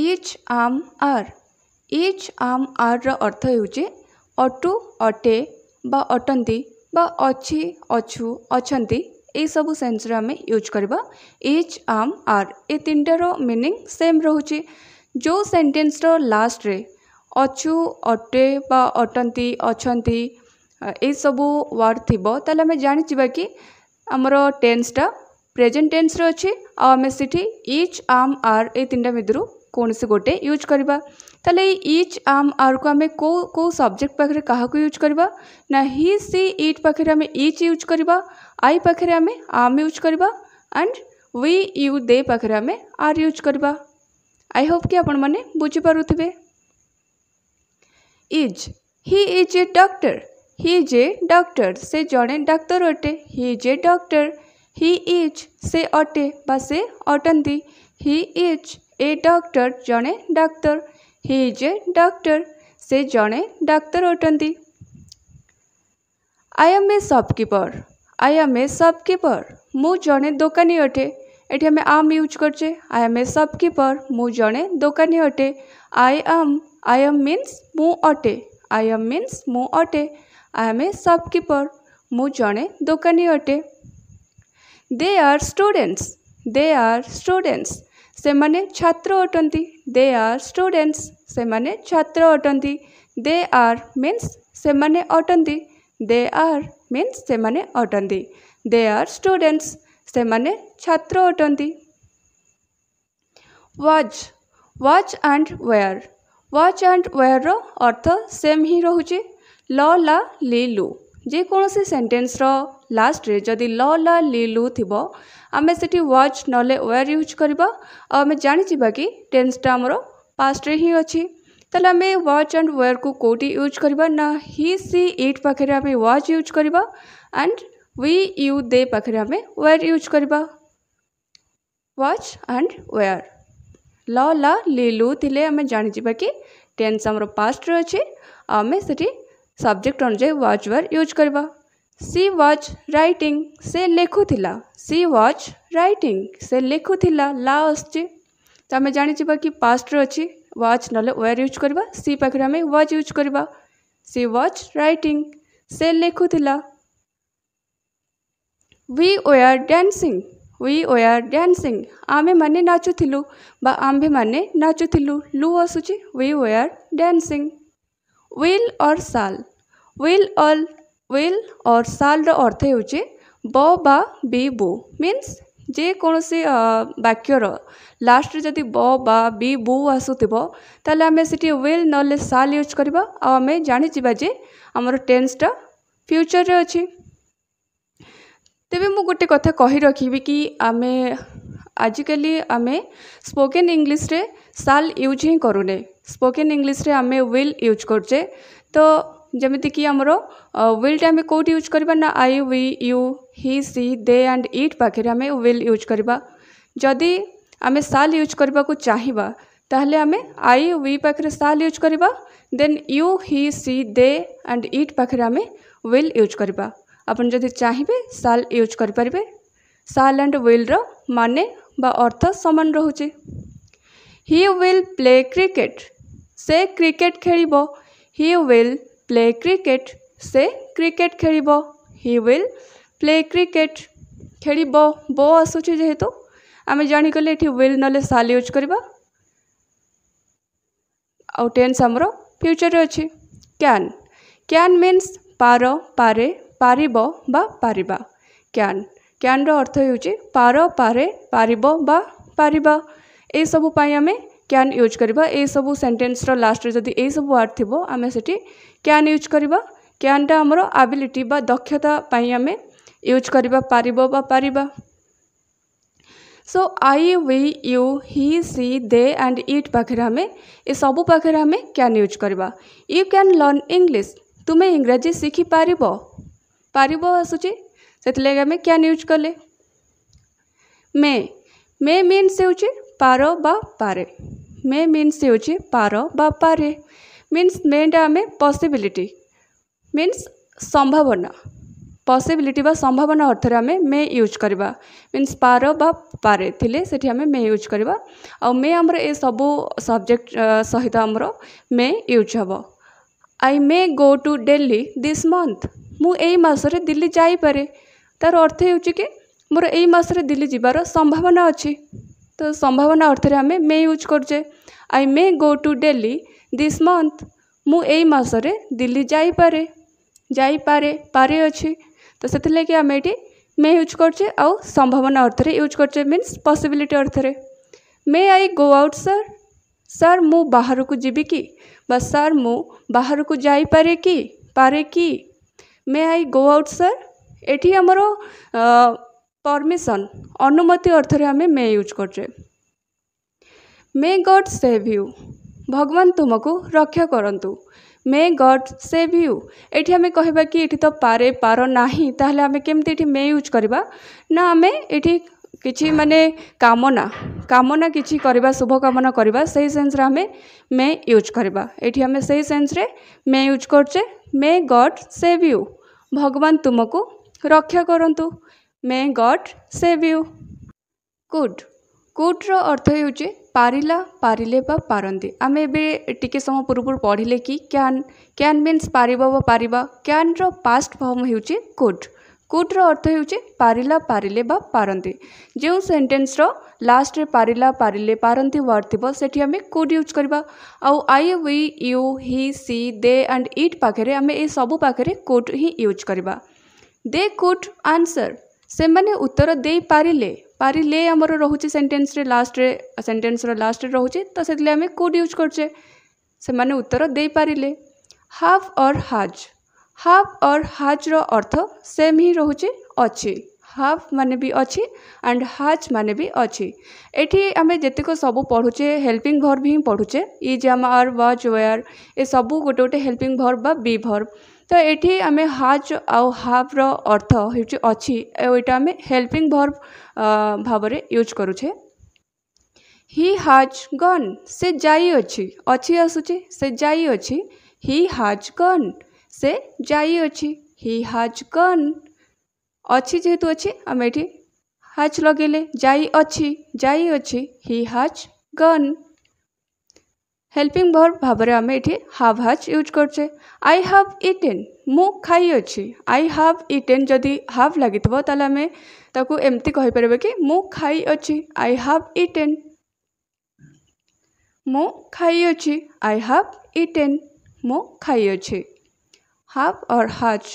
is am are is am ଆର୍ର ଅର୍ଥ ହେଉଛି ଅଟୁ ଅଟେ ବା ଅଟନ୍ତି ବା ଅଛି ଅଛୁ ଅଛନ୍ତି ଏଇସବୁ ସେନ୍ସରେ ଆମେ ୟୁଜ୍ କରିବା ଇଜ୍ ଆର୍ମ ଆର୍ ଏ ତିନିଟାର ମିନିଂ ସେମ୍ ରହୁଛି ଯେଉଁ ସେଣ୍ଟେନ୍ସର ଲାଷ୍ଟରେ ଅଛୁ ଅଟେ ବା ଅଟନ୍ତି ଅଛନ୍ତି ଏଇସବୁ ୱାର୍ଡ଼ ଥିବ ତାହେଲେ ଆମେ ଜାଣିଯିବା କି ଆମର ଟେନ୍ସଟା ପ୍ରେଜେଣ୍ଟ ଟେନ୍ସରେ ଅଛି ଆଉ ଆମେ ସେଠି ଇଚ୍ ଆମ୍ ଆର୍ ଏଇ ତିନିଟା ଭିତରୁ कौन से गोटे यूज करवा तेल इच आम आर को आम कौ कौ सब्जेक्ट पाखे क्या यूज करवा ना हि सी इट पाखे आम इच यूज करवा आई पाखे आम आम यूज करवा एंड वी यू दे पाखे आम आर यूज करवा आई होप कि आपने बुझीपे is he is a doctor he is a doctor से जड़े डाक्तर अटे he is a doctor he is से अटे बा से अटंती हि इज ଏ ଡକ୍ଟର ଜଣେ ଡାକ୍ତର ହି ଇଜ୍ ଏ ଡକ୍ଟର ସେ ଜଣେ ଡାକ୍ତର ଅଟନ୍ତି I am A ସପ୍କିପର I am ଏ ସପ୍କିପର ମୁଁ ଜଣେ ଦୋକାନୀ ଅଟେ ଏଠି ଆମେ ଆମ୍ ୟୁଜ୍ କରୁଛେ ଆଇ ଆମ୍ ଏ ସପ୍କିପର ମୁଁ ଜଣେ ଦୋକାନୀ ଅଟେ I am I am means ମୁଁ ଅଟେ ଆଇ ଆମ୍ ମିନ୍ସ ମୁଁ ଅଟେ ଆଇ ଆମ୍ ଏ ସପ୍କିପର ମୁଁ ଜଣେ ଦୋକାନୀ ଅଟେ ଦେ ଆର୍ ଷ୍ଟୁଡେଣ୍ଟସ୍ ଦେ ଆର୍ ଷ୍ଟୁଡେଣ୍ଟସ୍ से मैंने छात्र अटंती दे आर स्टूडेंट्स से मैंने छात्र अटंती दे आर मीन्स से मैंने अटंती दे आर मीन्स से मैंने अटंती दे आर स्टूडेंट्स से मैंने छात्र अटंती was was and were was and were रो अर्थ सेम ही रोचे ल ला ली लु जेकोसी सेन्टेन्स लास्ट में जदि ल ला ली लु थी आम से वाच ना वेर यूज करवा आम जाणीजा कि टेन्सटा आम पास्ट्रे हिं अच्छी आम व्च एंड वेर को कौटी यूज करवा ना हि सी इट पाखे आम व्च यूज करवा एंड वी यू दे पाखे आम वेर यूज करवा व्च एंड वेयर ल ला ली लु थे आम जाणीजा कि टेन्स आम पास्ट्रे अच्छे आम से सब्जेक्ट अनुजाई व्वाच वर् यूज करवा सी व्वाच रईटिंग से लिखुला सी व्वाच रईटिंग से लिखुला ला आसचे तुम्हें जाचि कि पास्ट्रे अच्छी व्वाच ना वेर यूज करवा सी पाखे आम व्वाच यूज करवा सी व्वाच रईटिंग से लिखुला वी ओर डैनसींग वी ओर डैनसींग आम मैंने नाचुलू आंभे मैंने नाचुलू लु आसुचे we are dancing will are shall will all will are ଶାଲ୍ର ଅର୍ଥ ହେଉଛି ବ ବା ବି ବୋ ମିନ୍ସ ଯେକୌଣସି ବାକ୍ୟର ଲାଷ୍ଟରେ ଯଦି ବ ବା ବି ବୋ ଆସୁଥିବ ତାହେଲେ ଆମେ ସେଠି ୱିଲ୍ ନହେଲେ ଶାଲ୍ ୟୁଜ୍ କରିବା ଆଉ ଆମେ ଜାଣିଯିବା ଯେ ଆମର ଟେନ୍ସଟା ଫ୍ୟୁଚର୍ରେ ଅଛି ତେବେ ମୁଁ ଗୋଟେ କଥା କହି ରଖିବି କି ଆମେ ଆଜିକାଲି ଆମେ ସ୍ପୋକେନ୍ ଇଂଲିଶରେ साल यूज ही करूने स्पोकन इंग्लीश रे आमे विल यूज करचे तो जमीती कि आमर विल्ट आम कौट यूज करवा ना आई वी यू हि सी दे एंड इट पाखे आम विल यूज करवा जदि आम साल यूज करने को चाहिए तेल आम आई वि पाखे साल यूज करवा then you he she they and it पाखे आम विल यूज करवा आपन जदि चाहिए साल यूज करें साल एंड विल विल्र माने अर्थ सामान रोचे ହି ୱିଲ୍ ପ୍ଲେ କ୍ରିକେଟ୍ ସେ କ୍ରିକେଟ୍ ଖେଳିବ ହି ୱିଲ୍ ପ୍ଲେ କ୍ରିକେଟ୍ ସେ କ୍ରିକେଟ୍ ଖେଳିବ ହି ୱିଲ୍ ପ୍ଲେ କ୍ରିକେଟ୍ ଖେଳିବ ବୋ ଆସୁଛି ଯେହେତୁ ଆମେ ଜାଣିଗଲେ ଏଠି ୱିଲ୍ ନହେଲେ ସାଲ୍ ୟୁଜ୍ କରିବା ଆଉ ଟେନ୍ସ ଆମର ଫ୍ୟୁଚର୍ରେ ଅଛି କ୍ୟାନ୍ କ୍ୟାନ୍ ମିନ୍ସ ପାର ପାରେ ପାରିବ ବା ପାରିବା କ୍ୟାନ୍ କ୍ୟାନ୍ର ଅର୍ଥ ହେଉଛି ପାର ପାରେ ପାରିବ ବା ପାରିବା ये यूप आम क्या यूज करसबु सेन्टेन्सर लास्ट में जब यह सब वार्ड थी आम से क्या यूज करवा क्या आमर आबिलिटी दक्षता आम यूज कर पार पार सो आई वि यू हि सी दे एंड इट पाखे आम ए सबू पाखे आम क्या यूज करवा यू क्या लर्न इंग्लीश तुम्हें इंग्राजी शिखी पार पार आसूँ क्या यूज कले मे मे मीनस पारो बा पारे मे मीन्स ହେଉଛି ପାର ବା ପାରେ ମିନ୍ସ ମେଟା ଆମେ ପସିବିଲିଟି ମିନ୍ସ ସମ୍ଭାବନା ପସିବିଲିଟି ବା ସମ୍ଭାବନା ଅର୍ଥରେ ଆମେ ମେ ୟୁଜ୍ କରିବା ମିନ୍ସ ପାର ବା ପାରେ ଥିଲେ ସେଠି ଆମେ ମେ ୟୁଜ୍ କରିବା ଆଉ ମେ ଆମର ଏ ସବୁ ସବଜେକ୍ଟ ସହିତ ଆମର ମେ ୟୁଜ୍ ହେବ I may go to Delhi this month ମୁଁ ଏଇ ମାସରେ ଦିଲ୍ଲୀ ଯାଇପାରେ ତା'ର ଅର୍ଥ ହେଉଛି କି ମୋର ଏଇ ମାସରେ ଦିଲ୍ଲୀ ଯିବାର ସମ୍ଭାବନା ଅଛି ତ ସମ୍ଭାବନା ଅର୍ଥରେ ଆମେ ମେ ୟୁଜ୍ କରୁଛେ I may go to Delhi this month ମୁଁ ଏଇ ମାସରେ ଦିଲ୍ଲୀ ଯାଇପାରେ ଯାଇପାରେ ପାରେ ଅଛି ତ ସେଥିଲାଗି ଆମେ ଏଇଠି ମେ ୟୁଜ୍ କରୁଛେ ଆଉ ସମ୍ଭାବନା ଅର୍ଥରେ ୟୁଜ୍ କରୁଛେ ମିନ୍ସ ପସିବିଲିଟି ଅର୍ଥରେ may I go out sir sir ମୁଁ ବାହାରକୁ ଯିବି କି ବା ସାର୍ ମୁଁ ବାହାରକୁ ଯାଇପାରେ କି ପାରେ କି may I go out sir ଏଠି ଆମର परमिशन अनुमति अर्थरे आम मे यूज करे मे गॉड सेव यू ଭଗବାନ ତୁମକୁ ରକ୍ଷା କରନ୍ତୁ ମେ ଗଡ୍ ସେଭ୍ ୟୁ ଏଠି ଆମେ କହିବା କି ଏଠି ତ ପାରେ ପାର ନାହିଁ ତାହେଲେ ଆମେ କେମିତି ଏଠି ମେ ୟୁଜ୍ କରିବା ନା ଆମେ ଏଠି କିଛି ମାନେ କାମନା କାମନା କିଛି କରିବା ଶୁଭକାମନା କରିବା ସେଇ ସେନ୍ସରେ ଆମେ ମେ ୟୁଜ୍ କରିବା ଏଠି ଆମେ ସେଇ ସେନ୍ସରେ ମେ ୟୁଜ୍ କରୁଛେ ମେ ଗଡ୍ ସେଭ୍ ୟୁ ଭଗବାନ ତୁମକୁ ରକ୍ଷା କରନ୍ତୁ may God save you could कुड्र अर्थ हूँ पारा पारे बा पारती आम एबे समय पूर्व पढ़ले कि क्या क्या मीनस पार पार क्या रास्ट फर्म हूँ कुड कुड्र अर्थ हो पारा पारे बा पारती जो सेन्टेन्स रास्ट पारा पारे पारती वार्ड थी से कुड यूज करवा आई वी यू हि सी दे आंड इट पाखे आम ए सबू पाखे कुड ही यूज करवा दे कुड आंसर से मैंने उत्तर दे पारे पारे आमर रोचे सेन्टेन्स लास्ट सेन्टेन्स लास्ट रोचे तो से आम कौट यूज करचे से मैंने उत्तर दे पारे हाफ और हाज हाफ और हाज्र अर्थ सेम ही रोचे अच्छे हाफ माने भी अच्छी एंड हाज माने भी अच्छी एटी आम जितेक सब पढ़ुचे हेल्पिंग भर्व ही पढ़ुचे is am are was were ए सब गोटे गोटे हेल्पिंग भर्व बी भर्व ତ ଏଇଠି ଆମେ ହାଜ୍ ଆଉ ହାବ୍ର ଅର୍ଥ ହେଉଛି ଅଛି ଆଉ ଏଇଟା ଆମେ ହେଲ୍ପିଂ ଭର୍ବ ଭାବରେ ୟୁଜ୍ କରୁଛେ ହି ହାଜ୍ ଗନ୍ ସେ ଯାଇଅଛି ଅଛି ଆସୁଛି ସେ ଯାଇଅଛି ହି ହାଜ୍ ଗନ୍ ସେ ଯାଇଅଛି ହି ହାଜ୍ ଗନ୍ ଅଛି ଯେହେତୁ ଅଛି ଆମେ ଏଠି ହାଜ୍ ଲଗେଇଲେ ଯାଇଅଛି ଯାଇଅଛି he has gone helping verb ଭାବରେ ଆମେ ଏଠି ହାଭ୍ ହାଜ୍ ୟୁଜ୍ କରୁଛେ ଆଇ ହାଭ୍ ଇଟେନ୍ ମୁଁ ଖାଇଅଛି ଆଇ ହାଭ୍ ଇଟେନ୍ ଯଦି ହାଭ୍ ଲାଗିଥିବ ତାହେଲେ ଆମେ ତାକୁ ଏମିତି କହିପାରିବା କି ମୁଁ ଖାଇଅଛି ଆଇ ହାଭ୍ ଇଟେନ୍ ମୁଁ ଖାଇଅଛି ଆଇ ହାଭ୍ ଇଟେନ୍ ମୁଁ ଖାଇଅଛି have or has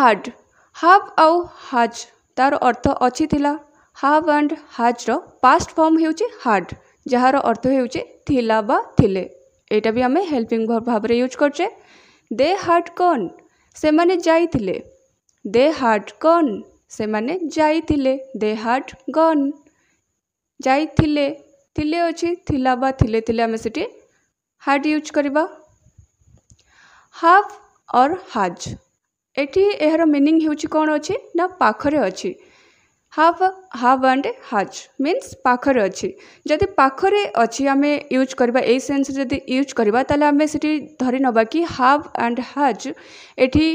had have ଆଉ ହାଜ୍ ତାର ଅର୍ଥ ଅଛି ଥିଲା ହାଭ୍ ଆଣ୍ଡ ହାଜ୍ର ପାଷ୍ଟ ଫର୍ମ ହେଉଛି ହାର୍ଡ଼ ଯାହାର ଅର୍ଥ ହେଉଛି ଥିଲା ବା ଥିଲେ ଏଇଟା ବି ଆମେ ହେଲ୍ପିଂ ଭାବରେ ୟୁଜ୍ କରୁଛେ ଦେ ହାର୍ଟ କନ୍ ସେମାନେ ଯାଇଥିଲେ ଦେ ହାର୍ଟ କନ୍ ସେମାନେ ଯାଇଥିଲେ ଦେ ହାର୍ଟ ଗନ୍ ଯାଇଥିଲେ ଥିଲେ ଅଛି ଥିଲା ବା ଥିଲେ ଥିଲେ ଆମେ ସେଠି ହାର୍ଟ ୟୁଜ୍ କରିବା ହାଫ୍ ଅର୍ ହାଜ୍ ଏଠି ଏହାର ମିନିଂ ହେଉଛି କ'ଣ ଅଛି ନା ପାଖରେ ଅଛି have have and has means ପାଖରେ ଅଛି ଯଦି ପାଖରେ ଅଛି ଆମେ ୟୁଜ୍ କରିବା ଏଇ ସେନ୍ସରେ ଯଦି ୟୁଜ୍ କରିବା ତାହେଲେ ଆମେ ସେଠି ଧରି ନେବା କି ହାଭ୍ ଆଣ୍ଡ ହାଜ୍ ଏଠି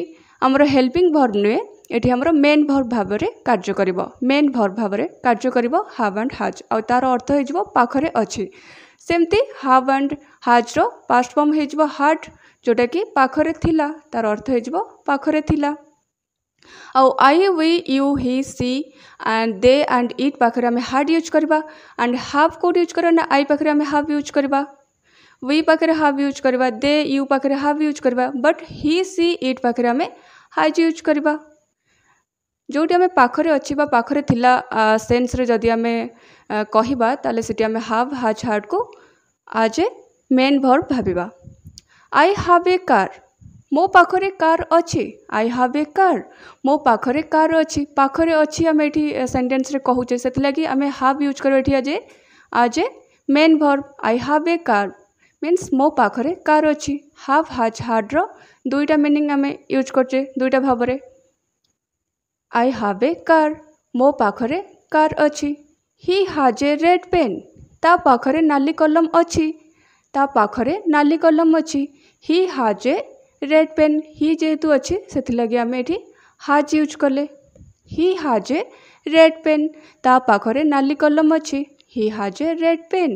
ଆମର ହେଲ୍ପିଂ ଭର୍ବ ନୁହେଁ ଏଠି ଆମର ମେନ୍ ଭର୍ବ ଭାବରେ କାର୍ଯ୍ୟ କରିବ ମେନ୍ ଭର୍ବ ଭାବରେ କାର୍ଯ୍ୟ କରିବ ହାଭ୍ ଆଣ୍ଡ ହାଜ୍ ଆଉ ତା'ର ଅର୍ଥ ହେଇଯିବ ପାଖରେ ଅଛି ସେମିତି ହାଭ୍ ଆଣ୍ଡ ହାଜ୍ର ପାଷ୍ଟ ଫର୍ମ ହେଇଯିବ ହାର୍ଟ ଯେଉଁଟାକି ପାଖରେ ଥିଲା ତା'ର ଅର୍ଥ ହେଇଯିବ ପାଖରେ ଥିଲା आउ I we you he she and they and it पाखे आम हार्ड यूज करवा एंड हाफ कौट यूज कर आई पाखे आम हाफ यूज करवा वी पाखे हाफ यूज करवा दे यू पाखे हाफ यूज करवा बट हि सी इट पाखे आम हाइज यूज करवा जोटी आम पाखे अच्छी पाखे थी सेन्स आम कह तीन हाफ हाज हार्ड को आज ए मेन भर्व भाव आई हाव ए कार ମୋ ପାଖରେ କାର୍ ଅଛି ଆଇ ହାଭ୍ ଏ କାର୍ ମୋ ପାଖରେ କାର୍ ଅଛି ପାଖରେ ଅଛି ଆମେ ଏଠି ସେଣ୍ଟେନ୍ସରେ କହୁଛେ ସେଥିଲାଗି ଆମେ ହାଭ୍ ୟୁଜ୍ କରୁ ଏଠି as a as a main verb I have a car means ମୋ ପାଖରେ କାର୍ ଅଛି ହାଭ୍ ହାଜ୍ ହାଡ଼୍ର ଦୁଇଟା ମିନିଂ ଆମେ ୟୁଜ୍ କରୁଛେ ଦୁଇଟା ଭାବରେ ଆଇ ହାଭ୍ ଏ କାର୍ ମୋ ପାଖରେ କାର୍ ଅଛି he has a red pen ତା ପାଖରେ ନାଲି କଲମ ଅଛି ତା ପାଖରେ ନାଲି କଲମ ଅଛି he has a red pen ହି ଯେହେତୁ ଅଛି ସେଥିଲାଗି ଆମେ ଏଠି ହାଜ୍ ୟୁଜ୍ କଲେ he has a red pen ତା ପାଖରେ ନାଲି କଲମ ଅଛି he has a red pen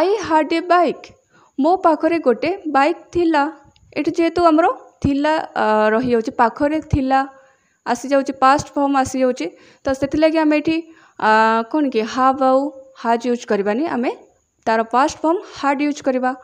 I had a bike ମୋ ପାଖରେ ଗୋଟେ ବାଇକ୍ ଥିଲା ଏଠି ଯେହେତୁ ଆମର ଥିଲା ରହିଯାଉଛି ପାଖରେ ଥିଲା ଆସିଯାଉଛି ପାଷ୍ଟ ଫର୍ମ ଆସିଯାଉଛି ତ ସେଥିଲାଗି ଆମେ ଏଠି କ'ଣ କି ହାବ୍ ଆଉ ହାଜ୍ ୟୁଜ୍ କରିବାନି ଆମେ ତା'ର ପାଷ୍ଟ ଫର୍ମ ହାଡ୍ ୟୁଜ୍ କରିବା